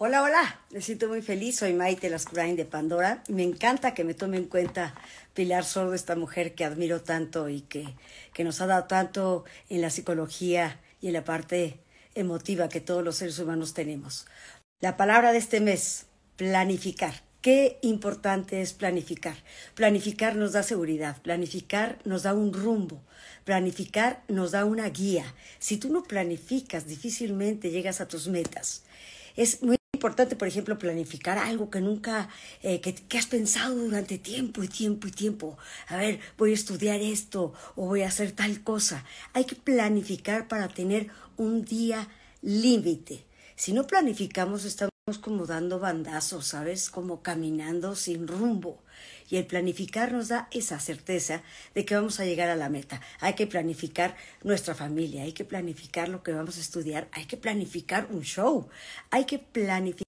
Hola, hola, me siento muy feliz, soy Maite Lascurain de Pandora. Me encanta que me tome en cuenta Pilar Sordo, esta mujer que admiro tanto y que, que nos ha dado tanto en la psicología y en la parte emotiva que todos los seres humanos tenemos. La palabra de este mes, planificar. Qué importante es planificar. Planificar nos da seguridad, planificar nos da un rumbo, planificar nos da una guía. Si tú no planificas, difícilmente llegas a tus metas. Es muy importante, por ejemplo, planificar algo que nunca, eh, que, que, has pensado durante tiempo y tiempo y tiempo. A ver, voy a estudiar esto o voy a hacer tal cosa. Hay que planificar para tener un día límite. Si no planificamos, estamos como dando bandazos, ¿sabes? Como caminando sin rumbo. Y el planificar nos da esa certeza de que vamos a llegar a la meta. Hay que planificar nuestra familia, hay que planificar lo que vamos a estudiar, hay que planificar un show, hay que planificar